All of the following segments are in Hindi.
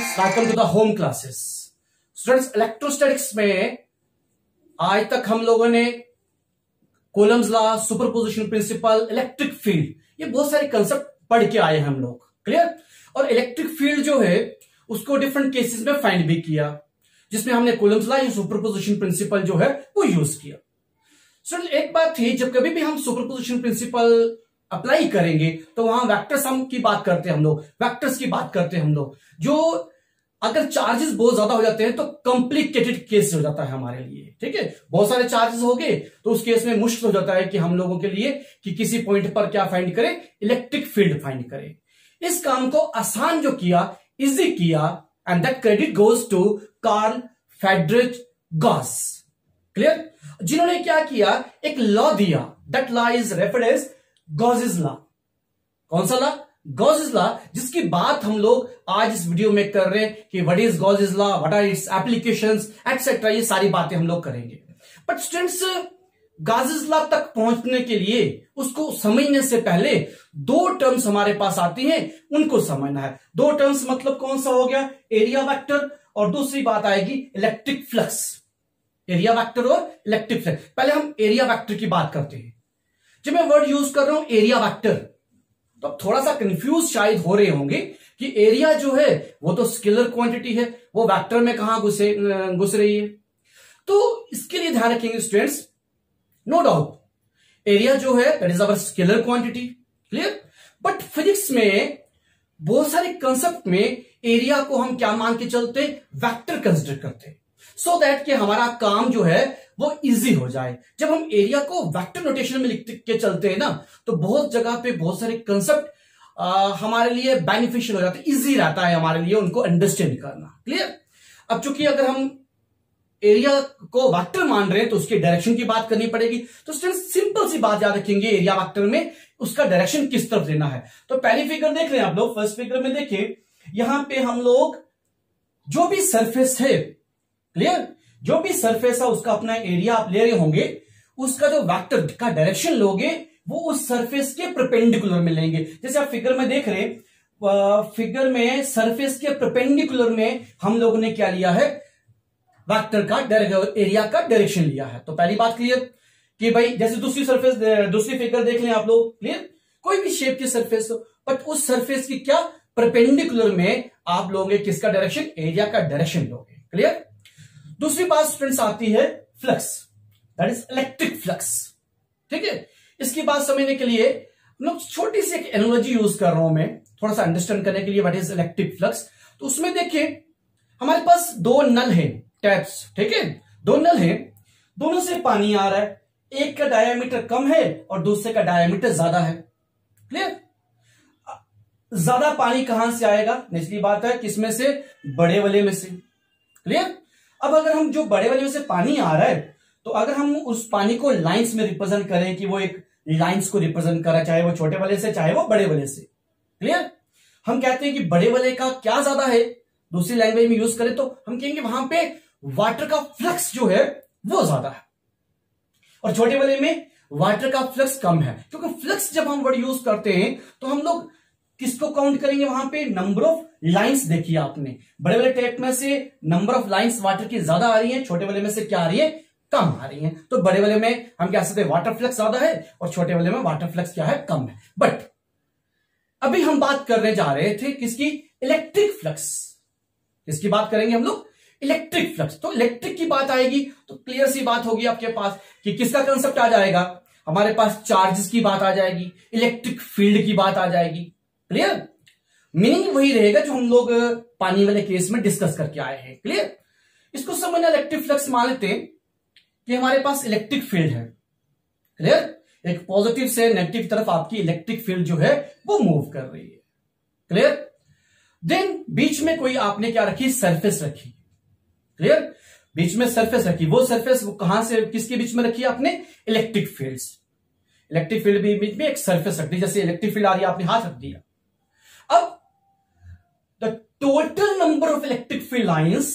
Welcome to the home classes students electrostatics में आज तक हम लोगों ने Coulomb's law superposition principle electric field ये बहुत सारे कंसेप्ट पढ़ के आए हम लोग क्लियर और इलेक्ट्रिक फील्ड जो है उसको डिफरेंट केसेस में फाइंड भी किया जिसमें हमने कोलम्स लॉ या सुपरपोजिशन प्रिंसिपल जो है वो यूज किया स्टूडेंट एक बात थी जब कभी भी हम सुपरपोजिशन प्रिंसिपल अप्लाई करेंगे तो वहां वैक्टर सम की बात करते हैं हम लोग वैक्टर्स की बात करते हैं हम लोग जो अगर चार्जेस बहुत ज्यादा हो जाते हैं तो कॉम्प्लिकेटेड केस हो जाता है हमारे लिए ठीक है बहुत सारे चार्जेस हो गए तो उस केस में मुश्किल हो जाता है कि हम लोगों के लिए कि किसी पॉइंट पर क्या फाइंड करें इलेक्ट्रिक फील्ड फाइंड करें इस काम को आसान जो किया इजी किया and that credit goes to Carl Friedrich Gauss clear जिन्होंने क्या किया एक लॉ दिया that law is reference Gauss's law कौन सा ला गॉजिज ला जिसकी बात हम लोग आज इस वीडियो में कर रहे हैं कि what is Gauss's law what are its application etcetera ये सारी बातें हम लोग करेंगे बट स्टूडेंट्स गाजिजला तक पहुंचने के लिए उसको समझने से पहले दो टर्म्स हमारे पास आती हैं उनको समझना है दो टर्म्स मतलब कौन सा हो गया एरिया वेक्टर और दूसरी बात आएगी इलेक्ट्रिक फ्लक्स एरिया वेक्टर और इलेक्ट्रिक फ्लक्स पहले हम एरिया वेक्टर की बात करते हैं जब मैं वर्ड यूज कर रहा हूं एरिया वैक्टर तो आप थोड़ा सा कंफ्यूज शायद हो रहे होंगे कि एरिया जो है वो तो स्केलर क्वांटिटी है वो वेक्टर में कहां घुसे घुस रही है तो इसके लिए ध्यान रखेंगे स्टूडेंट्स नो डाउट एरिया जो है that is our scalar quantity clear but physics में बहुत सारे कंसेप्ट में एरिया को हम क्या मान के चलते वैक्टर कंसिडर करते हैं सो so दैट कि हमारा काम जो है वो इजी हो जाए जब हम एरिया को वेक्टर नोटेशन में लिख के चलते हैं ना तो बहुत जगह पे बहुत सारे कंसेप्ट हमारे लिए बेनिफिशियल हो जाते हैं इजी रहता है हमारे लिए उनको अंडरस्टैंड करना क्लियर अब चूंकि अगर हम एरिया को वेक्टर मान रहे हैं तो उसके डायरेक्शन की बात करनी पड़ेगी तो स्टूडेंट सिंपल सी बात याद रखेंगे एरिया वेक्टर में उसका डायरेक्शन किस तरफ देना है तो पहली फिगर देख रहे हैं आप लोग फर्स्ट फिगर में देखिए यहां पे हम लोग जो भी सरफेस है क्लियर जो भी सरफेस है उसका अपना एरिया आप ले रहे होंगे उसका जो वेक्टर का डायरेक्शन लोगे वो उस सरफेस के प्रपेंडिकुलर में लेंगे जैसे आप फिगर में देख रहे हैं फिगर में सरफेस के प्रपेंडिकुलर में हम लोगों ने क्या लिया है वैक्टर का एरिया का डायरेक्शन लिया है तो पहली बात क्लियर कि भाई जैसे दूसरी सरफेस दूसरी फिगर देख लें आप लोग क्लियर कोई भी शेप की सरफेस हो बट उस सरफेस की क्या परपेंडिकुलर में आप लोगे किसका डायरेक्शन एरिया का डायरेक्शन लोगे क्लियर दूसरी बात स्टूडेंट्स आती है flux that is electric flux ठीक है इसकी बात समझने के लिए छोटी सी एक एनोलॉजी यूज कर रहा हूं मैं थोड़ा सा अंडरस्टैंड करने के लिए वट इज इलेक्ट्रिक फ्लक्स तो उसमें देखिए हमारे पास दो नल है टैप्स ठीक है दो नल है दोनों से पानी आ रहा है एक का डायमीटर कम है और दूसरे का डायमीटर ज्यादा है क्लियर ज्यादा पानी कहां से आएगा निचली बात है किसमें से बड़े वाले में से क्लियर अब अगर हम जो बड़े वाले में से पानी आ रहा है तो अगर हम उस पानी को लाइंस में रिप्रेजेंट करें कि वो एक लाइंस को रिप्रेजेंट करा चाहे वो छोटे वाले से चाहे वो बड़े वाले से क्लियर हम कहते हैं कि बड़े वाले का क्या ज्यादा है दूसरी लैंग्वेज में यूज करें तो हम कहेंगे वहां पे वाटर का फ्लक्स जो है वो ज्यादा है और छोटे वाले में वाटर का फ्लक्स कम है क्योंकि फ्लक्स जब हम वर्ड यूज करते हैं तो हम लोग किसको काउंट करेंगे वहां पे नंबर ऑफ लाइंस देखी आपने बड़े बड़े टैप में से नंबर ऑफ लाइंस वाटर की ज्यादा आ रही है छोटे वाले में से क्या आ रही है कम आ रही है तो बड़े वाले में हम कह सकते हैं वाटर फ्लक्स ज्यादा है और छोटे वाले में वाटर फ्लक्स क्या है कम है बट अभी हम बात करने जा रहे थे किसकी इलेक्ट्रिक फ्लक्स इसकी बात करेंगे हम लोग इलेक्ट्रिक फ्लक्स तो इलेक्ट्रिक की बात आएगी तो क्लियर सी बात होगी आपके पास कि किसका कंसेप्ट आ जाएगा हमारे पास चार्जेस की बात आ जाएगी इलेक्ट्रिक फील्ड की बात आ जाएगी क्लियर मीनिंग वही रहेगा जो हम लोग पानी वाले केस में डिस्कस करके आए हैं क्लियर इसको समझना इलेक्ट्रिक फ्लक्स मान लेते हैं कि हमारे पास इलेक्ट्रिक फील्ड है क्लियर एक पॉजिटिव से नेगेटिव तरफ आपकी इलेक्ट्रिक फील्ड जो है वो मूव कर रही है क्लियर देन बीच में कोई आपने क्या रखी सरफेस रखी क्लियर बीच में सरफेस रखी वो सरफेस वो कहां से किसके बीच में रखी आपने इलेक्ट्रिक फील्ड इलेक्ट्रिक फील्ड भी बीच में एक सर्फेस रख दी जैसे इलेक्ट्रिक फील्ड आ रही है आपने हाथ रख दिया अब the total number of electric field lines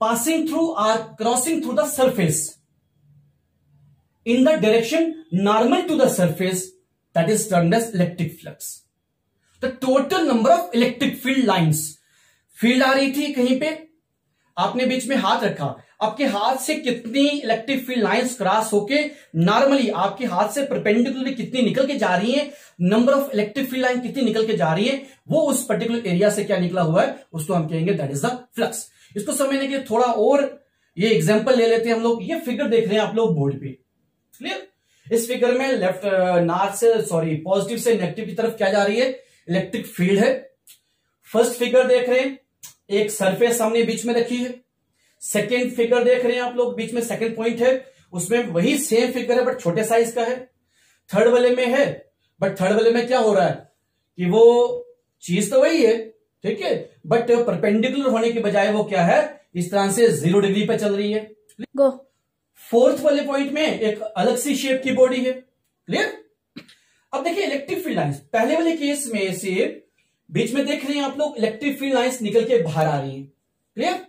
passing through or crossing through the surface in the direction normal to the surface that is termed as electric flux the total number of electric field lines field आ रही थी कहीं पे आपने बीच में हाथ रखा आपके हाथ से कितनी इलेक्ट्रिक फील्ड लाइंस क्रॉस होके नॉर्मली आपके हाथ से परपेंडिकुलर कितनी निकल के जा रही है number of electric field line कितनी निकल के जा रही है वो उस पर्टिकुलर एरिया से क्या निकला हुआ है उसको हम कहेंगे दैट इज द फ्लक्स इसको समझने के लिए थोड़ा और ये एग्जाम्पल ले लेते हैं हम लोग ये फिगर देख रहे हैं आप लोग बोर्ड पे क्लियर इस फिगर में लेफ्ट नॉर्थ uh, से सॉरी पॉजिटिव से नेगेटिव की तरफ क्या जा रही है इलेक्ट्रिक फील्ड है फर्स्ट फिगर देख रहे हैं एक सरफेस हमने बीच में रखी है सेकेंड फिगर देख रहे हैं आप लोग बीच में सेकेंड पॉइंट है उसमें वही सेम फिगर है बट छोटे साइज का है थर्ड वाले में है बट थर्ड वाले में क्या हो रहा है कि वो चीज तो वही है ठीक है बट परपेंडिकुलर होने के बजाय वो क्या है इस तरह से जीरो डिग्री पे चल रही है गो फोर्थ वाले पॉइंट में एक अलग सी शेप की बॉडी है क्लियर अब देखिए इलेक्ट्रिक फील्ड लाइंस पहले वाले केस में से बीच में देख रहे हैं आप लोग इलेक्ट्रिक फील्ड लाइंस निकल के बाहर आ रही है क्लियर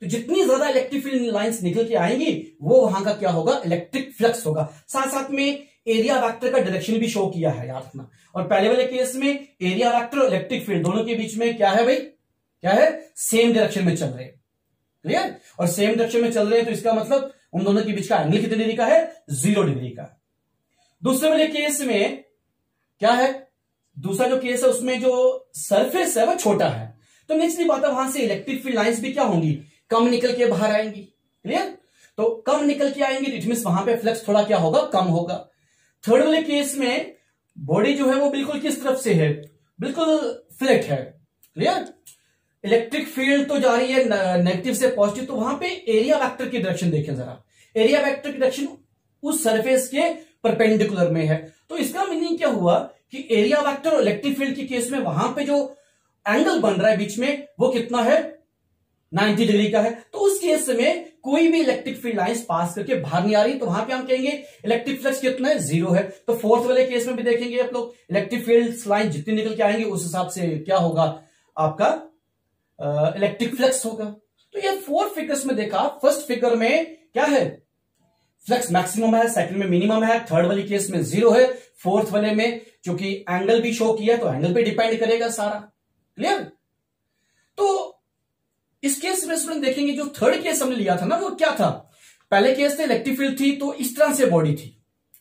तो जितनी ज्यादा इलेक्ट्रिक फील्ड लाइन्स निकल के आएंगी वो वहां का क्या होगा इलेक्ट्रिक फ्लक्स होगा साथ साथ में एरिया वेक्टर का डायरेक्शन भी शो किया है याद रखना और पहले वाले केस में एरिया वेक्टर और इलेक्ट्रिक फील्ड दोनों के बीच में क्या है भाई क्या है सेम डायरेक्शन में चल रहे हैं क्लियर और सेम डायरेक्शन में चल रहे हैं तो इसका मतलब उन दोनों के बीच का एंगल कितने डिग्री का है जीरो डिग्री का दूसरे वाले केस में क्या है दूसरा जो केस है उसमें जो सरफेस है वह छोटा है तो नेक्स्ट बात है वहां से इलेक्ट्रिक फील्ड लाइन्स भी क्या होंगी कम निकल के बाहर आएंगी क्लियर तो कम निकल के आएंगी इट मीन वहां पे फ्लक्स थोड़ा क्या होगा कम होगा थर्ड वाले केस में बॉडी जो है वो बिल्कुल किस तरफ से है बिल्कुल फ्लैट है क्लियर इलेक्ट्रिक फील्ड तो जा रही है नेगेटिव से पॉजिटिव तो वहां पे एरिया वेक्टर की डायरेक्शन देखें जरा एरिया वेक्टर की डायरेक्शन उस सरफेस के परपेंडिकुलर में है तो इसका मीनिंग क्या हुआ कि एरिया वेक्टर और इलेक्ट्रिक फील्ड के केस में वहां पे जो एंगल बन रहा है बीच में वो कितना है 90 डिग्री का है तो उस केस में कोई भी इलेक्ट्रिक फील्ड लाइंस पास करके बाहर नहीं आ रही तो वहां पे हम कहेंगे इलेक्ट्रिक फ्लक्स कितना है जीरो है तो फोर्थ वाले केस में भी देखेंगे आप लोग इलेक्ट्रिक फील्ड लाइन जितनी निकल के आएंगे उस हिसाब से क्या होगा आपका इलेक्ट्रिक फ्लक्स होगा तो ये फोर फिगर्स में देखा फर्स्ट फिगर में क्या है फ्लक्स मैक्सिमम है सेकंड में मिनिमम है थर्ड वाली केस में जीरो है फोर्थ वाले में चूंकि एंगल भी शो किया तो एंगल पे डिपेंड करेगा सारा क्लियर तो इस केस में स्टूडेंट देखेंगे जो थर्ड केस हमने लिया था ना वो क्या था पहले केस थे इलेक्ट्रिक फील्ड थी तो इस तरह से बॉडी थी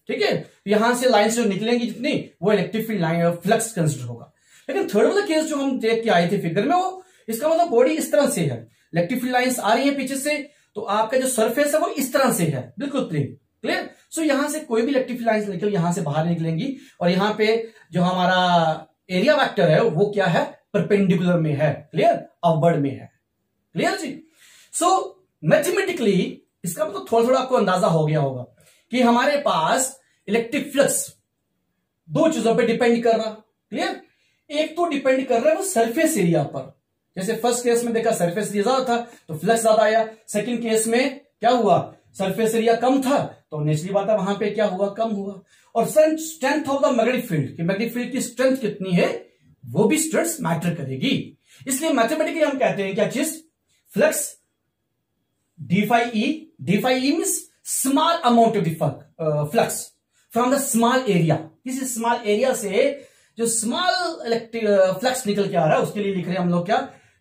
ठीक है तो यहां से लाइन जो निकलेंगी जितनी वो electric field line flux consider होगा लेकिन थर्ड वाला केस जो हम देख के आए थे फिगर में वो इसका मतलब बॉडी इस तरह से है इलेक्ट्रिक फील्ड लाइन आ रही है पीछे से तो आपका जो सरफेस है वो इस तरह से है बिल्कुल प्लेन क्लियर सो यहां से कोई भी इलेक्ट्रिक फील्ड लाइन निकल यहां से बाहर निकलेंगी और यहां पे जो हमारा एरिया वेक्टर है वो क्या है परपेंडिकुलर में है क्लियर अवबड़ में है क्लियर जी सो मैथमेटिकली इसका मतलब थोड़ा थोड़ा आपको अंदाजा हो गया होगा कि हमारे पास इलेक्ट्रिक फ्लक्स दो चीजों पे डिपेंड कर रहा क्लियर एक तो डिपेंड कर रहा है वो सरफेस एरिया पर जैसे फर्स्ट केस में देखा सरफेस एरिया ज्यादा था तो फ्लक्स ज्यादा आया सेकंड केस में क्या हुआ सरफेस एरिया कम था तो नेचुरली बात है वहां पे क्या हुआ कम हुआ और strength of the magnetic field कि मैग्नेटिक फील्ड की स्ट्रेंथ कितनी है वो भी स्ट्रेंथ मैटर करेगी इसलिए मैथमेटिकली हम कहते हैं क्या चीज flux d phi d phi mean small amount of flux from the small area इस स्मॉल एरिया से जो स्मॉल इलेक्ट्रिक फ्लक्स निकल के आ रहा है उसके लिए लिख रहे हैं हम लोग क्या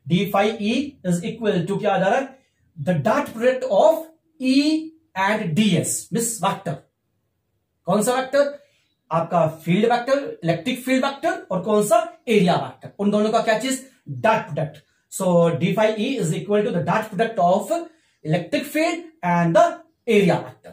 d phi E is equal to क्या आ रहा है the dot product of E and d s मिस वैक्टर कौन सा वैक्टर आपका field vector electric field vector और कौन सा एरिया वैक्टर उन दोनों का क्या चीज dot product So d phi E is equal to the dot product of electric field and the area vector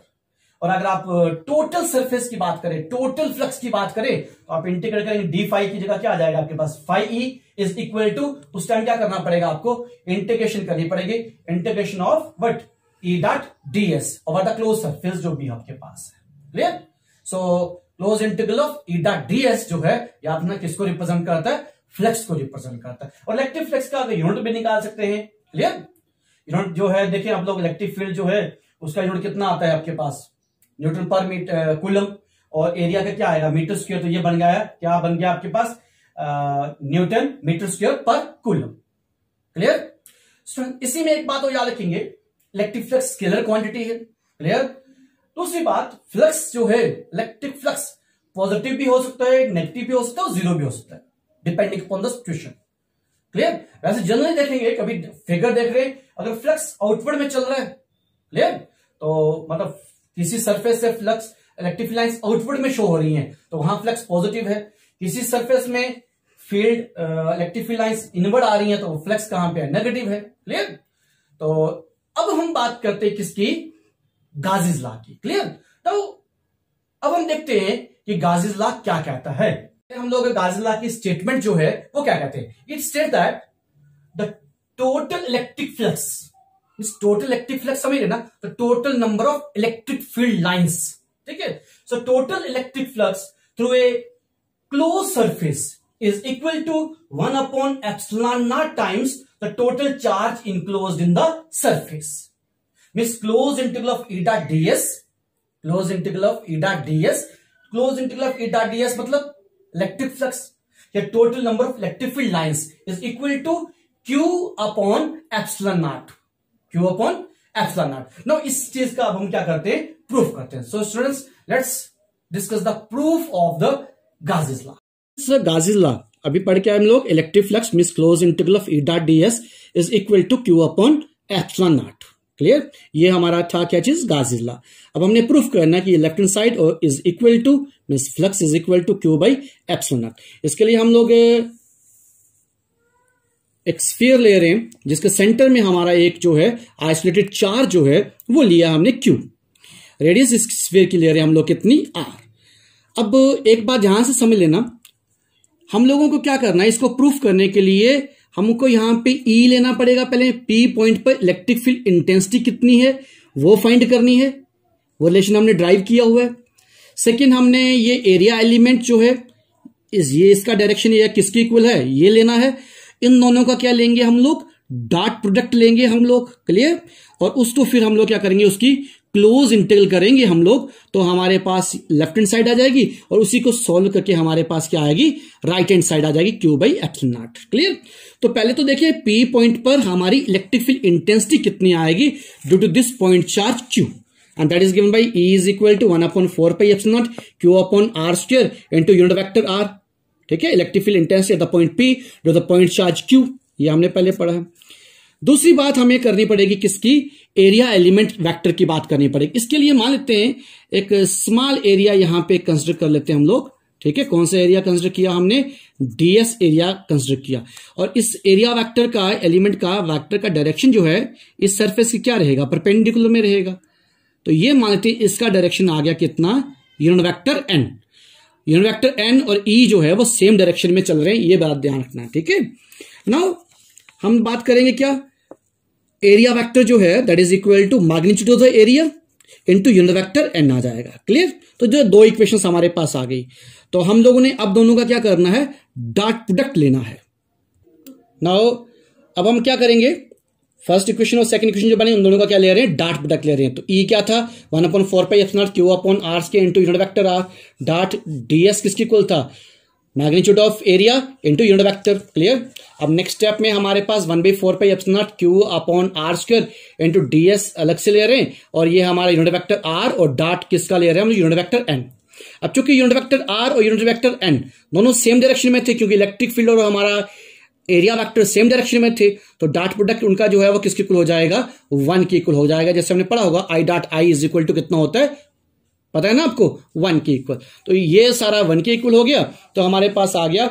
और अगर आप टोटल सरफेस की बात करें टोटल फ्लक्स की बात करें तो आप इंटीग्रेट करेंगे डी फाइव e की जगह क्या आ जाएगा आपके पास phi E is equal to उस टाइम क्या करना पड़ेगा आपको इंटीग्रेशन करनी पड़ेगी integration of what E dot D s over the closed surface जो भी आपके पास है clear so closed integral of E dot D s जो है ये ना किसको रिप्रेजेंट करता है फ्लेक्स को रिप्रेजेंट करता है और इलेक्ट्रिक फ्लेक्स का यूनिट भी निकाल सकते हैं क्लियर यूनिट जो है देखिए आप लोग इलेक्ट्रिक फील्ड जो है उसका यूनिट कितना आता है आपके पास न्यूटन पर मीटर कुलम और एरिया का क्या आएगा मीटर स्क्वायर तो ये बन गया है क्या बन गया आपके पास न्यूटन मीटर स्क्वायर पर कुलम क्लियर इसी में एक बात और याद रखेंगे इलेक्ट्रिक फ्लक्स स्केलर क्वांटिटी है क्लियर दूसरी बात फ्लक्स जो है इलेक्ट्रिक फ्लक्स पॉजिटिव भी हो सकता है नेगेटिव भी हो सकता है और जीरो भी हो सकता है depending upon the situation clear वैसे जनरली देखेंगे कभी फिगर देख रहे हैं अगर फ्लक्स आउटवर्ड में चल रहा है क्लियर तो मतलब किसी सरफेस से फ्लक्स इलेक्ट्रिक लाइन आउटवर्ड में शो हो रही है तो वहां फ्लक्स पॉजिटिव है किसी सरफेस में फील्ड इलेक्ट्रिक लाइन्स इनवर्ड आ रही है तो फ्लक्स कहां पे है नेगेटिव है क्लियर तो अब हम बात करते हैं किसकी गाजिज लॉ की क्लियर तो अब हम देखते हैं कि गाजिज लॉ क्या कहता है हम लोग गाजला की स्टेटमेंट जो है वो क्या कहते हैं it state that the total electric flux mean total electric flux समझ ना the total number of electric field lines ठीक है so total electric flux through a closed surface is equal to one upon epsilon naught times the total charge enclose in the surface mean closed integral of E dot ds closed integral of E dot ds closed integral of E dot ds मतलब इलेक्ट्रिक फ्लक्स या total number of electric field lines is equal to Q upon epsilon naught q upon epsilon naught no इस चीज का अब हम क्या करते हैं प्रूफ करते हैं so students let's discuss the proof of the Gauss's law sir Gauss's law अभी पढ़ के हम लोग इलेक्ट्रिक फ्लक्स मिस closed integral of E dot D S is equal to Q upon epsilon naught clear ये हमारा था क्या चीज गाजिला अब हमने प्रूफ करना कि लेफ्ट हैंड साइड और is equal to mean flux is equal to Q by epsilon naught इसके लिए हम लोग uh, एक स्फीयर ले रहे हैं जिसके सेंटर में हमारा एक जो है आइसोलेटेड चार्ज जो है वो लिया हमने क्यू रेडियस इस स्फीयर की ले रहे हैं हम लोग कितनी आर अब एक बात ध्यान से समझ लेना हम लोगों को क्या करना है इसको प्रूफ करने के लिए हमको यहां पे ई e लेना पड़ेगा पहले पी पॉइंट पर इलेक्ट्रिक फील्ड इंटेंसिटी कितनी है वो फाइंड करनी है वो रिलेशन हमने ड्राइव किया हुआ है सेकेंड हमने ये एरिया एलिमेंट जो है इस ये इसका डायरेक्शन या किसके इक्वल है ये लेना है इन दोनों का क्या लेंगे हम लोग डॉट प्रोडक्ट लेंगे हम लोग क्लियर और उसको फिर हम लोग क्या करेंगे उसकी क्लोज इंटेगल करेंगे हम लोग तो हमारे पास लेफ्ट हैंड साइड आ जाएगी और उसी को सॉल्व करके हमारे पास क्या आएगी राइट हैंड साइड आ जाएगी q by F naught clear तो पहले तो देखिए पी पॉइंट पर हमारी इलेक्ट्रिक फील्ड इंटेंसिटी कितनी आएगी due to this point charge q and that is given by e is equal to 1 upon 4 pi epsilon naught q upon r square into unit vector r ठीक है electric field intensity at the point P to the point charge q ये हमने पहले पढ़ा है दूसरी बात हमें करनी पड़ेगी किसकी एरिया एलिमेंट वेक्टर की बात करनी पड़ेगी इसके लिए मान लेते हैं एक स्मॉल एरिया यहां पे कंसिडर कर लेते हैं हम लोग ठीक है कौन सा एरिया कंसिडर किया हमने डीएस एरिया कंसिडर किया और इस एरिया वेक्टर का एलिमेंट का वेक्टर का डायरेक्शन जो है इस सर्फेस की क्या रहेगा परपेंडिकुलर में रहेगा तो ये लेते हैं इसका डायरेक्शन आ गया कितना unit vector n unit vector n और ई e जो है वो सेम डायरेक्शन में चल रहे हैं ये बात ध्यान रखना ठीक है नाउ हम बात करेंगे क्या एरिया वेक्टर जो है that is equal to magnitude of the area into unit vector n आ जाएगा क्लियर तो जो दो इक्वेशन हमारे पास आ गई तो हम लोगों ने अब दोनों का क्या करना है डॉट प्रोडक्ट लेना है नाउ अब हम क्या करेंगे फर्स्ट इक्वेशन और सेकंड इक्वेशन जो बने उन दोनों का क्या ले रहे हैं डॉट प्रोडक्ट ले रहे हैं तो ई e क्या था one upon four pi F naught q upon r के into unit vector r dot d किसके इक्वल था magnitude of area into unit vector clear अब नेक्स्ट स्टेप में हमारे पास one by four pi epsilon naught q upon r square into d s अलग से ले रहे हैं और ये हमारा यूनिट वैक्टर आर और डॉट किसका ले रहे हैं हम यूनिट वैक्टर एन अब चूंकि यूनिट वैक्टर आर और यूनिट वैक्टर एन दोनों सेम डायरेक्शन में थे क्योंकि इलेक्ट्रिक फील्ड और हमारा एरिया वैक्टर सेम डायरेक्शन में थे तो डॉट प्रोडक्ट उनका जो है वो किसके इक्वल हो जाएगा वन के इक्वल हो जाएगा जैसे हमने पढ़ा होगा i dot i is equal to कितना होता है पता है ना आपको वन के इक्वल तो ये सारा वन के इक्वल हो गया तो हमारे पास आ गया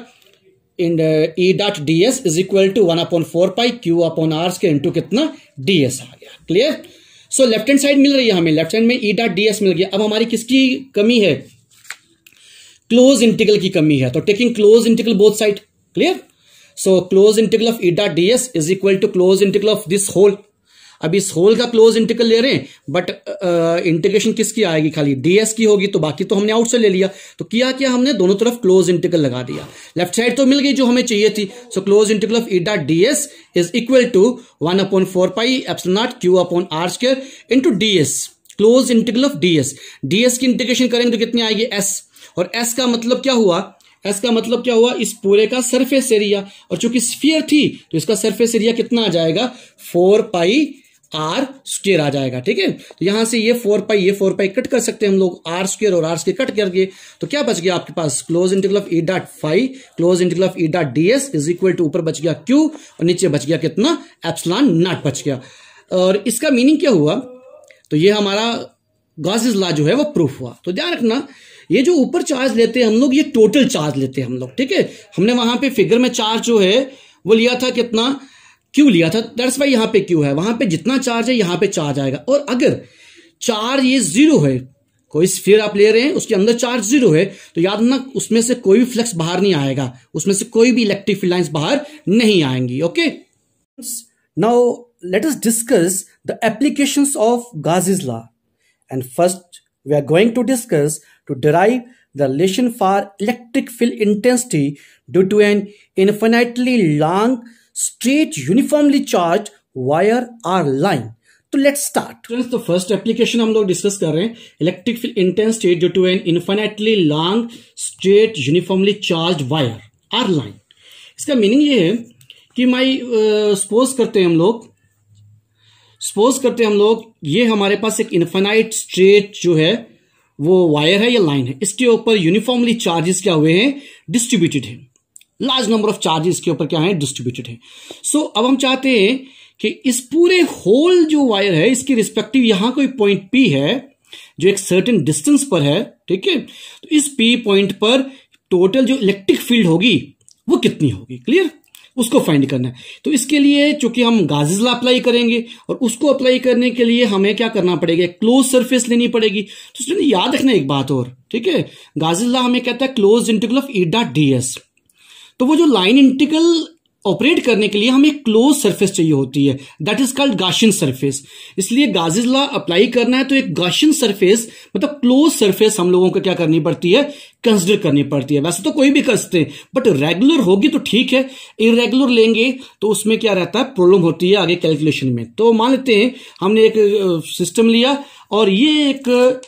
इन E dot D S is equal to one upon four pi q upon r के इंटू कितना डी एस आ गया clear so left hand side मिल रही है हमें लेफ्ट हैंड में ई डॉट डी एस मिल गया अब हमारी किसकी कमी है क्लोज इंटीग्रल की कमी है तो taking closed integral both side clear so closed integral of E dot D S is equal to closed integral of this whole अब इस होल का क्लोज इंटीग्रल ले रहे हैं बट इंटीग्रेशन किसकी आएगी खाली डीएस की होगी तो बाकी तो हमने आउट से ले लिया तो किया क्या हमने दोनों तरफ क्लोज इंटीग्रल लगा दिया लेफ्ट साइड तो मिल गई जो हमें चाहिए थी so closed integral of E dot ds is equal to one upon four pi epsilon naught q upon r square into ds closed integral of ds ds की इंटीग्रेशन करेंगे तो कितनी आएगी एस और एस का मतलब क्या हुआ एस का मतलब क्या हुआ इस पूरे का सरफेस एरिया और चूंकि स्फीयर थी तो इसका सरफेस एरिया कितना आ जाएगा फोर पाई आर स्क्र आ जाएगा ठीक है तो यहां से ये फोर पाई ये फोर पाई कट कर सकते हैं हम लोग आर स्क्र और आर स्क्र कट करके तो क्या बच गया आपके पास close integral of E dot phi closed integral of E dot D S is equal to ऊपर बच गया क्यू और नीचे बच गया कितना एप्सलान नॉट बच गया और इसका मीनिंग क्या हुआ तो ये हमारा गाजिज लॉ जो है वो प्रूफ हुआ तो ध्यान रखना ये जो ऊपर चार्ज लेते हैं हम लोग ये टोटल चार्ज लेते हैं हम लोग ठीक है हमने वहां पे फिगर में चार्ज जो है वो लिया था कितना क्यू लिया था दैट्स वाई यहां पे क्यू है वहां पे जितना चार्ज है यहां पे चार्ज आएगा और अगर चार्ज ये जीरो है कोई स्फीयर आप ले रहे हैं उसके अंदर चार्ज जीरो है तो याद ना उसमें से कोई भी फ्लक्स बाहर नहीं आएगा उसमें से कोई भी इलेक्ट्रिक फील्ड लाइंस बाहर नहीं आएंगी okay now let us discuss the applications of Gauss's law and first we are going to discuss to derive the relation for electric field intensity due to an infinitely लॉन्ग straight uniformly charged wire or line. तो लेट्स स्टार्ट फ्रेंड्स तो फर्स्ट एप्लीकेशन हम लोग डिस्कस कर रहे हैं electric field intensity due to an infinitely long straight uniformly charge wire or line तो इसका मीनिंग ये है कि माई सपोज uh, करते हैं हम लोग सपोज करते हैं हम लोग ये हमारे पास एक इन्फानाइट स्ट्रेट जो है वो वायर है या लाइन है इसके ऊपर यूनिफॉर्मली चार्जेस क्या हुए हैं डिस्ट्रीब्यूटेड है लार्ज नंबर ऑफ चार्जेस के ऊपर क्या है डिस्ट्रीब्यूटेड है सो so, अब हम चाहते हैं कि इस पूरे होल जो वायर है इसके रिस्पेक्टिव यहां कोई पॉइंट पी है जो एक सर्टेन डिस्टेंस पर है ठीक है तो इस पी पॉइंट पर टोटल जो इलेक्ट्रिक फील्ड होगी वो कितनी होगी क्लियर उसको फाइंड करना है तो इसके लिए चूंकि हम गाजेज अप्लाई करेंगे और उसको अप्लाई करने के लिए हमें क्या करना पड़ेगा क्लोज सरफेस लेनी पड़ेगी तो याद रखना एक बात और ठीक है गाजेज हमें कहता है closed into of E dot D S तो वो जो लाइन इंटीग्रल ऑपरेट करने के लिए हमें क्लोज सरफेस चाहिए होती है that is called Gaussian surface इसलिए गाजिज लॉ अप्लाई करना है तो एक गाशियन सरफेस मतलब क्लोज सरफेस हम लोगों को क्या करनी पड़ती है कंसिडर करनी पड़ती है वैसे तो कोई भी कसते हैं बट रेगुलर होगी तो ठीक है इरेगुलर लेंगे तो उसमें क्या रहता है प्रॉब्लम होती है आगे कैलकुलेशन में तो मान लेते हैं हमने एक सिस्टम लिया और ये एक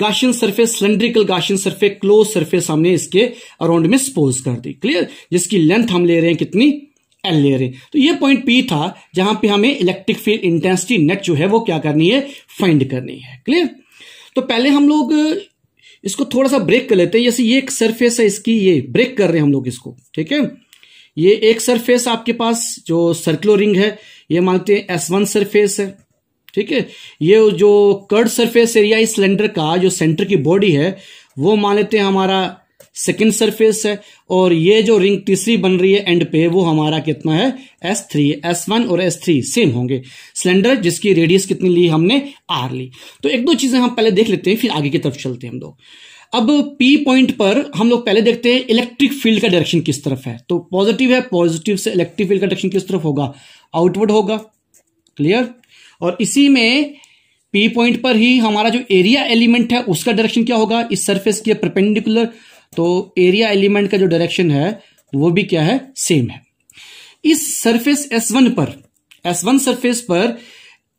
Gaussian surface cylindrical Gaussian surface closed surface हमने इसके अराउंड में सपोज कर दी क्लियर जिसकी लेंथ हम ले रहे हैं कितनी एल ले रहे हैं तो ये पॉइंट पी था जहां पे हमें इलेक्ट्रिक फील्ड इंटेंसिटी नेट जो है वो क्या करनी है फाइंड करनी है क्लियर तो पहले हम लोग इसको थोड़ा सा ब्रेक कर लेते हैं जैसे ये एक सरफेस है इसकी ये ब्रेक कर रहे हैं हम लोग इसको ठीक है ये एक सरफेस आपके पास जो सर्कुलर रिंग है ये मानते हैं एस वन सरफेस है ठीक है ये जो कर्ड सरफेस एरिया इस सिलेंडर का जो सेंटर की बॉडी है वो मान लेते हैं हमारा सेकेंड सरफेस है और ये जो रिंग तीसरी बन रही है एंड पे वो हमारा कितना है एस थ्री एस वन और एस थ्री सेम होंगे सिलेंडर जिसकी रेडियस कितनी ली हमने आर ली तो एक दो चीजें हम पहले देख लेते हैं फिर आगे की तरफ चलते हैं हम लोग अब पी पॉइंट पर हम लोग पहले देखते हैं इलेक्ट्रिक फील्ड का डायरेक्शन किस तरफ है तो पॉजिटिव है पॉजिटिव से इलेक्ट्रिक फील्ड का डायरेक्शन किस तरफ होगा आउटवर्ड होगा क्लियर और इसी में पी पॉइंट पर ही हमारा जो एरिया एलिमेंट है उसका डायरेक्शन क्या होगा इस सरफेस के परपेंडिकुलर तो एरिया एलिमेंट का जो डायरेक्शन है वो भी क्या है सेम है इस सरफेस S1 पर S1 सरफेस पर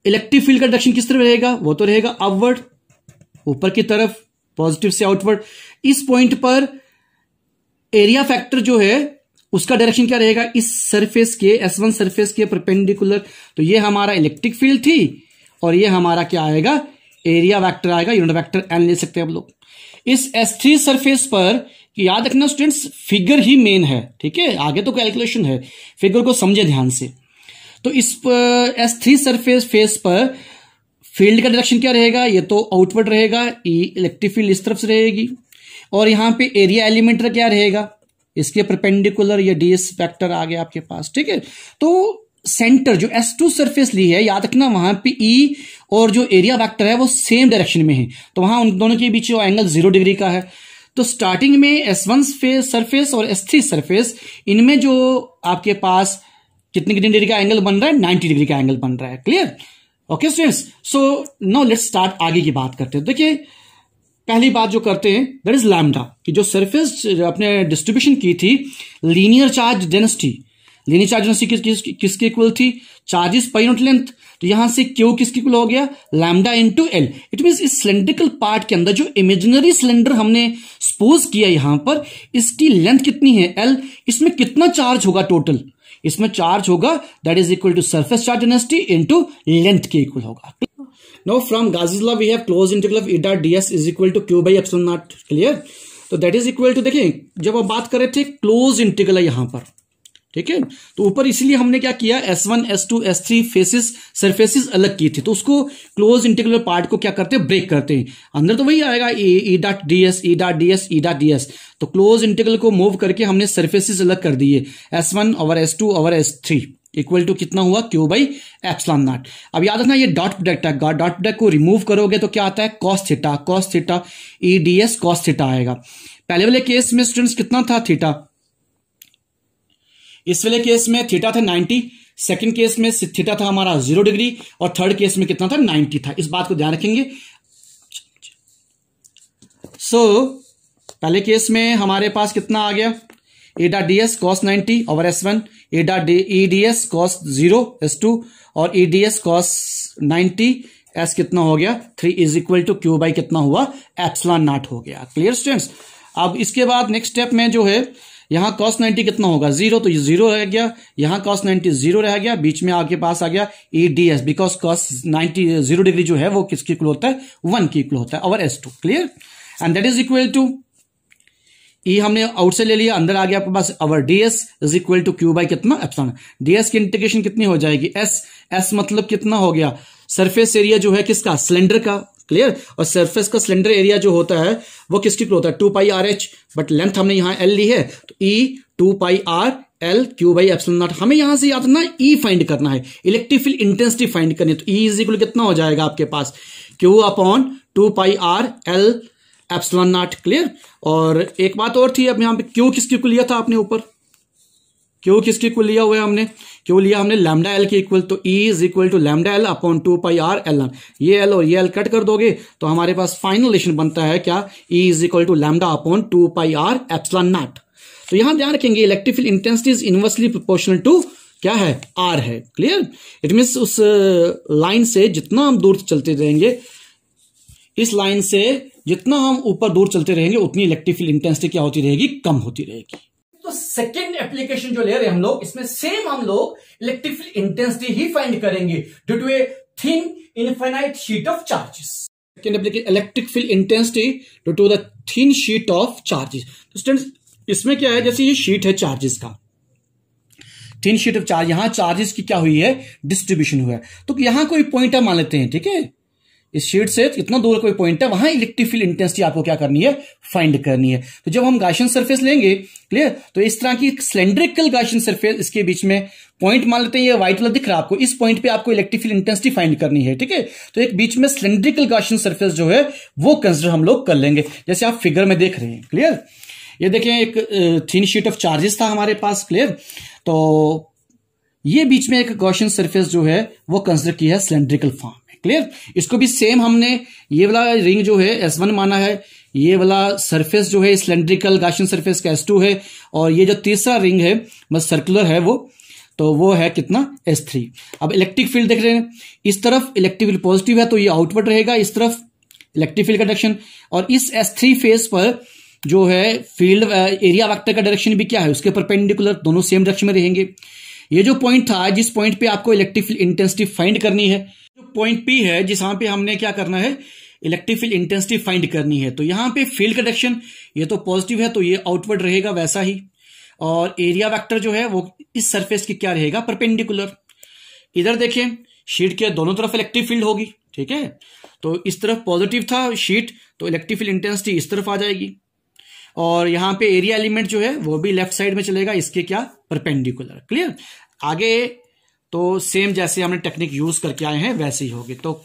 इलेक्ट्रिक फील्ड का डायरेक्शन किस तरह रहेगा वो तो रहेगा अपवर्ड ऊपर की तरफ पॉजिटिव से आउटवर्ड इस पॉइंट पर एरिया फैक्टर जो है उसका डायरेक्शन क्या रहेगा इस सरफेस के एस वन सरफेस के परपेंडिकुलर तो ये हमारा इलेक्ट्रिक फील्ड थी और ये हमारा क्या आएगा एरिया वैक्टर आएगा यूनिट वैक्टर एन ले सकते हैं आप लोग इस एस थ्री सरफेस पर याद रखना स्टूडेंट्स फिगर ही मेन है ठीक है आगे तो कैलकुलेशन है फिगर को समझे ध्यान से तो इस एस थ्री सरफेस फेस पर फील्ड का डायरेक्शन क्या रहेगा ये तो आउटवर्ड रहेगा इलेक्ट्रिक e फील्ड इस तरफ से रहेगी और यहां पे एरिया एलिमेंट क्या रहेगा इसके परपेंडिकुलर या डी एस फैक्टर आ गया आपके पास ठीक है तो सेंटर जो एस टू सर्फेस ली है याद रखना वहां पे ई e और जो एरिया वेक्टर है वो सेम डायरेक्शन में है तो वहां उन दोनों के बीच एंगल जीरो डिग्री का है तो स्टार्टिंग में एस वन सर्फेस और एस थ्री सर्फेस इनमें जो आपके पास कितने कितने डिग्री का एंगल बन रहा है नाइन्टी डिग्री का एंगल बन रहा है clear okay students so now let's start आगे की बात करते हैं देखिए पहली बात जो करते हैं दैट इज लैमडा कि जो सरफेस अपने डिस्ट्रीब्यूशन की थी linear charge density linear charge density किस, किस, किसके इक्वल थी चार्जेस पर यूनिट लेंथ तो यहां से क्यू किसके इक्वल हो गया lambda into L it mean इस सिलेंड्रिकल पार्ट के अंदर जो इमेजिनरी सिलेंडर हमने सपोज किया यहां पर इसकी लेंथ कितनी है एल इसमें कितना चार्ज होगा टोटल इसमें चार्ज होगा that is equal to surface charge density into length के इक्वल होगा Now from Gauss's law we have closed integral of eta ds is equal to q by epsilon naught clear तो दैट इज इक्वल टू देखिए जब हम बात कर रहे थे क्लोज इंटीग्रल है यहां पर ठीक है तो ऊपर इसलिए हमने क्या किया S1, S2, S3 faces surfaces अलग की थी तो उसको क्लोज इंटीग्रल पार्ट को क्या करते हैं ब्रेक करते हैं अंदर तो वही आएगा A E dot D S E dot D S E dot D S तो क्लोज इंटीग्रल को मूव करके हमने सरफेसिस अलग कर दिए S1 over S2 over S3 equal to कितना हुआ क्यू बाई एप्सलॉन नॉट अब याद रखना ये डॉट प्रोडक्ट है डॉट प्रोडक्ट को रिमूव करोगे तो क्या आता है cos theta cos theta E D S cos theta आएगा पहले वाले केस में स्टूडेंट्स कितना था थीटा इस वाले केस में थीटा था नाइन्टी सेकंड केस में थीटा था हमारा जीरो डिग्री और थर्ड केस में कितना था नाइन्टी था इस बात को ध्यान रखेंगे सो so, पहले केस में हमारे पास कितना आ गया E D D S cos ninety over S one E D E D S cos zero S two और E D S cos ninety S कितना हो गया three is equal to Q by कितना हुआ एप्सलॉन नॉट हो गया क्लियर स्टूडेंट्स अब इसके बाद नेक्स्ट स्टेप में जो है यहाँ कॉस नाइनटी कितना होगा जीरो तो ये जीरो रह गया यहाँ कॉस नाइनटी जीरो रह गया बीच में आपके पास आ गया E D S because cos ninety zero degree जो है वो किसके इक्वल होता है वन के इक्वल होता है और S two clear and that is equal to E e हमने आउट से ले लिया अंदर आ गया आपके पास over DS is equal to Q by कितना एप्सलॉन डीएस की इंटीग्रेशन कितनी हो जाएगी एस एस मतलब कितना हो गया सरफेस एरिया जो है किसका सिलेंडर का क्लियर और सरफेस का सिलेंडर एरिया जो होता है वो किसके होता है two pi R H but length हमने यहां एल ली है तो E two pi R L Q by epsilon naught हमें यहां से याद ना ई फाइंड करना है इलेक्ट्रिक फील्ड इंटेंसिटी फाइंड करनी है तो ई इज इक्वल कितना हो जाएगा आपके पास Q upon two pi R L epsilon naught clear और एक बात और थी अब यहां पे क्यों किसकी को लिया था आपने ऊपर क्यों किसकी को लिया हुआ है हमने क्यों लिया हमने लैमडा एल के इक्वल तो E is equal to lambda L upon two pi R L and ये एल और ये एल कट कर दोगे तो हमारे पास फाइनल रिलेशन बनता है क्या E is equal to lambda upon two pi R epsilon naught तो यहां ध्यान रखेंगे electric field intensity is inversely proportional to क्या है आर है क्लियर इट मीन उस लाइन uh, से जितना हम दूर चलते रहेंगे इस लाइन से जितना हम ऊपर दूर चलते रहेंगे उतनी इलेक्ट्रिक फील्ड इंटेंसिटी क्या होती रहेगी कम होती रहेगी तो सेकेंड एप्लीकेशन जो ले रहे हम लोग इसमें सेम हम लोग इलेक्ट्रिक फील्ड इंटेंसिटी ही फाइंड करेंगे due to a thin infinite sheet of charges electric field intensity due to the thin sheet of charges तो स्टूडेंट्स इसमें क्या है जैसे ये शीट है चार्जेस का थिन शीट ऑफ चार्ज यहां चार्जेस की क्या हुई है डिस्ट्रीब्यूशन हुआ है तो यहां कोई पॉइंट मान लेते हैं ठीक है इस शीट से तो इतना दूर कोई पॉइंट है वहां इलेक्ट्रिक फील्ड इंटेंसिटी आपको क्या करनी है फाइंड करनी है तो जब हम गाशन सरफेस लेंगे क्लियर तो इस तरह की सिलेंड्रिकल गाशन सरफेस इसके बीच में पॉइंट मान लेते हैं ये व्हाइट वाला दिख रहा है आपको इस पॉइंट पे आपको इलेक्ट्रिक फील्ड इंटेंसिटी फाइंड करनी है ठीक है तो एक बीच में सिलेंड्रिकल गाशन सर्फेस जो है वो कंसिडर हम लोग कर लेंगे जैसे आप फिगर में देख रहे हैं क्लियर ये देखें एक थीन शीट ऑफ चार्जेस था हमारे पास क्लियर तो ये बीच में एक गॉशियन सरफेस जो है वो कंसिडर की है सिलेंड्रिकल फॉर्म क्लियर इसको भी सेम हमने ये वाला रिंग जो है एस वन माना है ये वाला सरफेस जो है सिलेंड्रिकल गाशियन सरफेस का एस टू है और ये जो तीसरा रिंग है बस सर्कुलर है वो तो वो है कितना एस थ्री अब इलेक्ट्रिक फील्ड देख रहे हैं इस तरफ इलेक्ट्रिक फील्ड पॉजिटिव है तो ये आउटपुट रहेगा इस तरफ इलेक्ट्रिक फील्ड का डायरेक्शन और इस एस थ्री फेस पर जो है फील्ड एरिया वेक्टर का डायरेक्शन भी क्या है उसके परपेंडिकुलर दोनों सेम डायरेक्शन में रहेंगे ये जो पॉइंट था जिस पॉइंट पे आपको इलेक्ट्रिक फील्ड इंटेंसिटी फाइंड करनी है जो पॉइंट पी है जिस यहां पे हमने क्या करना है इलेक्ट्रिक फील्ड इंटेंसिटी फाइंड करनी है तो यहाँ पे फील्ड कंडक्शन ये तो पॉजिटिव है तो ये आउटवर्ड रहेगा वैसा ही और एरिया वेक्टर जो है वो इस सरफेस की क्या रहेगा परपेंडिकुलर इधर देखें शीट के दोनों तरफ इलेक्ट्रिक फील्ड होगी ठीक है तो इस तरफ पॉजिटिव था शीट तो इलेक्ट्रिक फील्ड इंटेंसिटी इस तरफ आ जाएगी और यहाँ पे एरिया एलिमेंट जो है वो भी लेफ्ट साइड में चलेगा इसके क्या परपेंडिकुलर क्लियर आगे तो सेम जैसे हमने टेक्निक यूज करके आए हैं वैसे ही होगी तो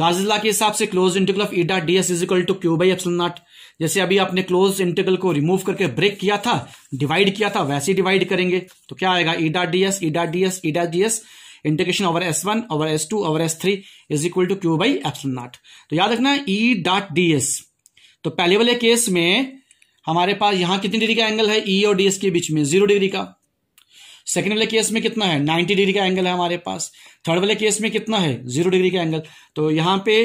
गाजिला के हिसाब से close integral of E D D S is equal to Q by epsilon naught जैसे अभी आपने क्लोज इंटरगल को रिमूव करके ब्रेक किया था डिवाइड किया था वैसे ही डिवाइड करेंगे तो क्या आएगा E D D S E D D S E D D S integration over S one over S two over S three is equal to Q by epsilon naught तो याद रखना ई डॉट डी एस तो पहले वाले केस में हमारे पास यहां कितनी डिग्री का एंगल है ई e और डी एस के बीच में जीरो डिग्री का सेकंड वाले केस में कितना है 90 डिग्री का एंगल है हमारे पास थर्ड वाले केस में कितना है जीरो डिग्री का एंगल तो यहां पे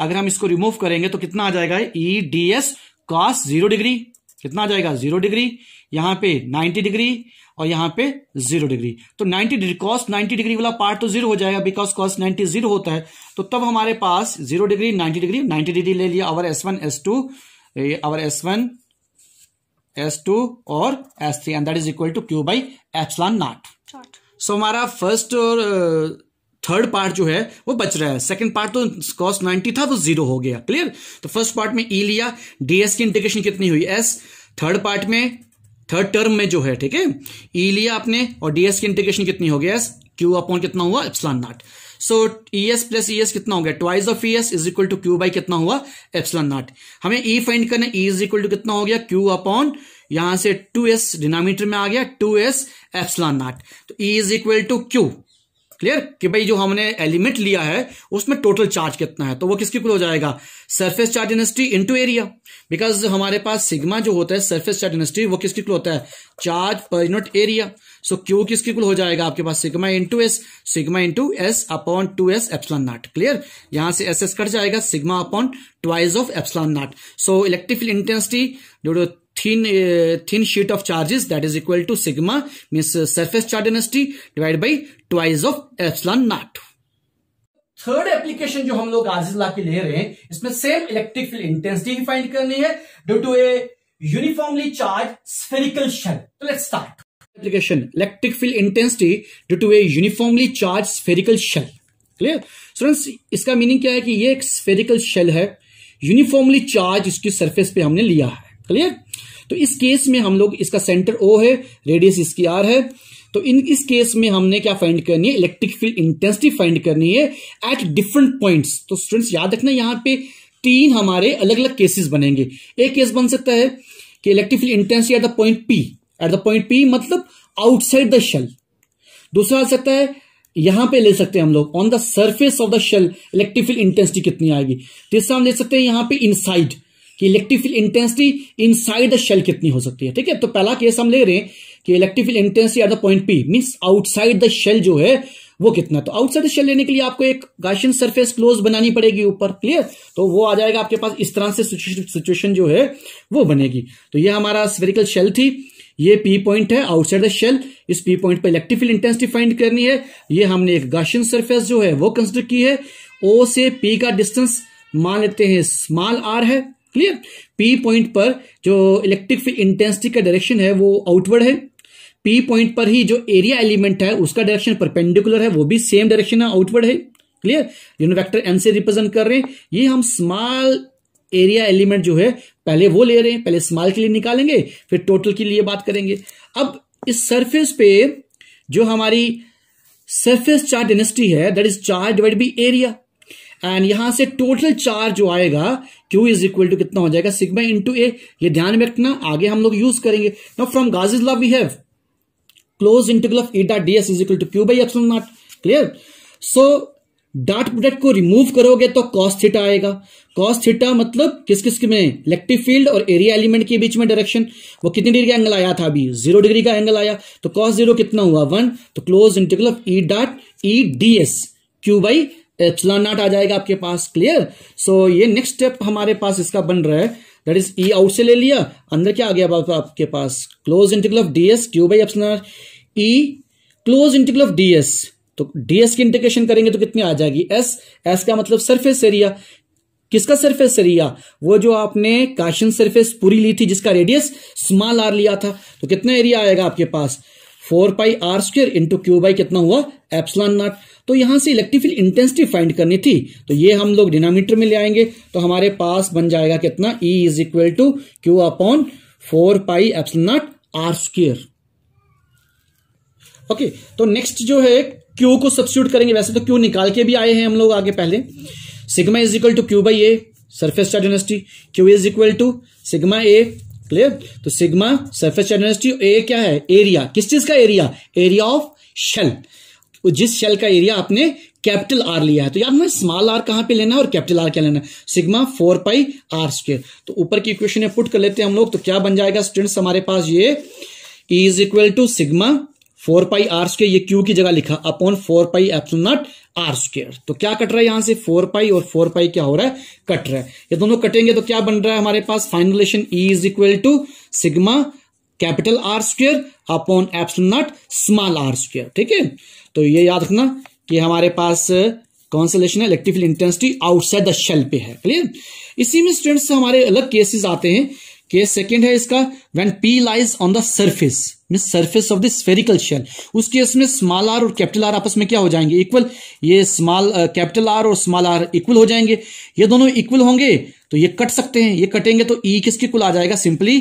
अगर हम इसको रिमूव करेंगे तो कितना आ जाएगा E D S cos zero degree कितना आ जाएगा जीरो डिग्री यहां पे 90 डिग्री और यहां पे जीरो डिग्री तो 90 डिग्री कॉस 90 डिग्री वाला पार्ट तो जीरो हो जाएगा बिकॉज कॉस 90 जीरो होता है तो तब हमारे पास जीरो डिग्री 90 डिग्री 90 डिग्री ले लिया over S one S two over S one S two और S three and that is equal to Q by epsilon naught so हमारा फर्स्ट और थर्ड uh, पार्ट जो है वो बच रहा है सेकंड पार्ट तो कॉस्ट 90 था वो तो जीरो हो गया क्लियर तो फर्स्ट पार्ट में ई e लिया डीएस की इंटीग्रेशन कितनी हुई एस थर्ड पार्ट में थर्ड टर्म में जो है ठीक है ई e लिया आपने और डीएस की इंटीग्रेशन कितनी हो गया एस क्यू अपॉन कितना हुआ epsilon naught so E S plus E S कितना हो गया twice of E S is equal to Q by कितना हुआ एप्सलॉन नॉट हमें ई e फाइंड करना ई इज इक्वल टू कितना हो गया क्यू अपॉन यहां से टू एस डिनोमीटर में आ गया टू एस एप्सलॉन नॉट तो E is equal to Q clear कि भाई जो हमने एलिमेंट लिया है उसमें टोटल चार्ज कितना है तो वो किसके इक्वल हो जाएगा surface charge density into area because हमारे पास सिग्मा जो होता है सरफेस चार्ज डेंसिटी वो किसके इक्वल होता है charge per unit area so Q किसके इक्वल हो जाएगा आपके पास sigma into S sigma into S upon two S epsilon naught clear यहां से एस एस कट जाएगा sigma upon twice of epsilon naught so electric intensity due thin uh, thin sheet of charges that is equal to sigma means uh, surface charge density divided by twice of epsilon naught. Third application जो हम लोग आज ला के ले रहे हैं इसमें सेम इलेक्ट्रिक फील्ड इंटेंसिटी ही फाइंड करनी है due to a uniformly charge spherical shell तो let's start application electric field intensity due to a uniformly charge spherical shell clear students इसका मीनिंग क्या है कि ये एक स्फेरिकल शेल है यूनिफॉर्मली चार्ज इसकी सरफेस पे हमने लिया है क्लियर तो इस केस में हम लोग इसका सेंटर ओ है रेडियस इसकी आर है तो इन इस केस में हमने क्या फाइंड करनी है इलेक्ट्रिक फील्ड इंटेंसिटी फाइंड करनी है एट डिफरेंट पॉइंट्स तो स्टूडेंट्स याद रखना यहां पे तीन हमारे अलग अलग केसेस बनेंगे एक केस बन सकता है कि electric field intensity at the point P at the point P मतलब आउटसाइड द शेल दूसरा आ सकता है यहां पे ले सकते हैं हम लोग on the surface of the shell electric field intensity कितनी आएगी तीसरा हम ले सकते हैं यहां पर इनसाइड कि electric field intensity inside the shell कितनी हो सकती है ठीक है तो पहला केस हम ले रहे हैं कि electric field intensity at the point P means outside the shell जो है वो कितना तो आउटसाइड शेल लेने के लिए आपको एक गाशियन सरफेस क्लोज बनानी पड़ेगी ऊपर क्लियर तो वो आ जाएगा आपके पास इस तरह से सिचुएशन जो है वो बनेगी तो ये हमारा स्वेरिकल शेल थी ये पी पॉइंट है आउटसाइड द शेल इस पी पॉइंट पर इलेक्ट्रिफिल इंटेंसिटी फाइंड करनी है ये हमने एक गाशियन सरफेस जो है वो कंसिडर की है ओ से पी का डिस्टेंस मान लेते हैं स्मॉल आर है क्लियर पी पॉइंट पर जो इलेक्ट्रिक फील्ड इंटेंसिटी का डायरेक्शन है वो आउटवर्ड है पी पॉइंट पर ही जो एरिया एलिमेंट है उसका डायरेक्शन परपेंडिकुलर है वो भी सेम डायरेक्शन है आउटवर्ड है क्लियर जिन्हें वैक्टर एन से रिप्रेजेंट कर रहे हैं ये हम स्मॉल एरिया एलिमेंट जो है पहले वो ले रहे हैं पहले स्मॉल के लिए निकालेंगे फिर टोटल के लिए बात करेंगे अब इस सरफेस पे जो हमारी सरफेस चार्ज डेनेसिटी है that is charge divide by area and यहां से टोटल चार्ज जो आएगा क्यू इज इक्वल टू कितना हो जाएगा सिग्मा इंटू ए ये ध्यान में रखना आगे हम लोग यूज करेंगे now from Gauss's law we have close integral of eta S is equal to Q by epsilon naught clear so dot product को रिमूव करोगे तो कॉस थीटा आएगा कॉस थीटा मतलब किस किस में इलेक्ट्रिक फील्ड और एरिया एलिमेंट के बीच में डायरेक्शन वो कितनी डिग्री का एंगल आया था अभी जीरो डिग्री का एंगल आया तो कॉस जीरो कितना हुआ वन तो close integral of E dot E D S Q by epsilon naught आ जाएगा आपके पास क्लियर सो so, ये नेक्स्ट स्टेप हमारे पास इसका बन रहा है दैट इज ई आउट से ले लिया अंदर क्या आ गया आप, आपके पास close integral of DS Q by epsilon naught E close integral of DS तो डीएस की इंटीग्रेशन करेंगे तो कितनी आ जाएगी एस एस का मतलब सरफेस एरिया किसका सरफेस एरिया वो जो आपने काशन सरफेस पूरी ली थी जिसका रेडियस स्मॉल आर लिया था तो कितना एरिया आएगा आपके पास four pi are square into Q by कितना हुआ एप्सलान नॉट तो यहां से इलेक्ट्रिफिल इंटेंसिटी फाइंड करनी थी तो ये हम लोग डिनोमीटर में ले आएंगे तो हमारे पास बन जाएगा कितना E is equal to Q upon four pi epsilon naught R square okay तो नेक्स्ट जो है क्यू को सब्सिट्यूट करेंगे वैसे तो क्यू निकाल के भी आए हैं हम लोग आगे पहले sigma is equal to Q by A surface charge density Q is equal to sigma A clear तो sigma surface charge density A क्या है एरिया किस चीज का एरिया एरिया ऑफ शेल वो जिस शेल का एरिया आपने कैपिटल आर लिया है तो याद मैं स्मॉल आर कहां पे लेना है और कैपिटल आर क्या लेना है sigma four pi R square तो ऊपर की इक्वेशन है पुट कर लेते हैं हम लोग तो क्या बन जाएगा स्टूडेंट्स हमारे पास ये is equal to sigma four pi are square ये क्यू की जगह लिखा upon four pi epsilon naught R square तो क्या कट रहा है यहां से फोर पाई और फोर पाई क्या हो रहा है कट रहा है ये दोनों कटेंगे तो क्या बन रहा है हमारे पास final relation is equal to sigma capital R square upon epsilon naught small R square ठीक है तो ये याद रखना कि हमारे पास कौन सा लेशन है electrical intensity outside the shell पे है क्लियर इसी में स्टूडेंट्स हमारे अलग केसेस आते हैं केस सेकंड है इसका when P lies on the surface mean surface of the spherical shell उस केस में स्मॉल आर और कैपिटल आर आपस में क्या हो जाएंगे इक्वल ये स्मॉल कैपिटल आर और स्मॉल आर इक्वल हो जाएंगे ये दोनों इक्वल होंगे तो ये कट सकते हैं ये कटेंगे तो ई e किसके कुल आ जाएगा सिंपली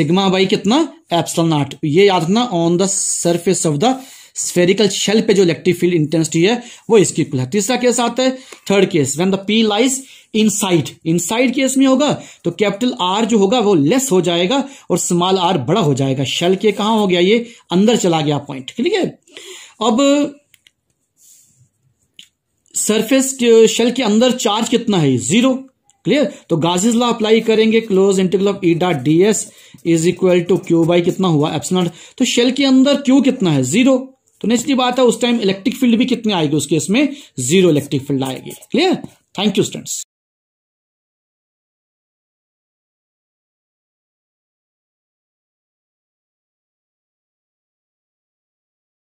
सिग्मा बाई कितना एप्सलॉन नॉट ये याद रखना on the surface of the spherical shell पे जो इलेक्ट्रिक फील्ड इंटेंसिटी है वो इसकी इक्वल है तीसरा केस आता है third case when the P lies inside inside case में होगा तो कैपिटल आर जो होगा वो लेस हो जाएगा और स्मॉल आर बड़ा हो जाएगा शेल के कहा हो गया ये अंदर चला गया पॉइंट ठीक है अब सरफेस शेल के अंदर चार्ज कितना है जीरो क्लियर तो गाजिज लॉ अप्लाई करेंगे close integral of E dot D S is equal to Q by कितना हुआ एप्सलॉट तो शेल के अंदर क्यू कितना है जीरो तो नेक्स्ट बात है उस टाइम इलेक्ट्रिक फील्ड भी कितनी आएगी उस केस में जीरो इलेक्ट्रिक फील्ड आएगी क्लियर थैंक यू स्टूडेंट्स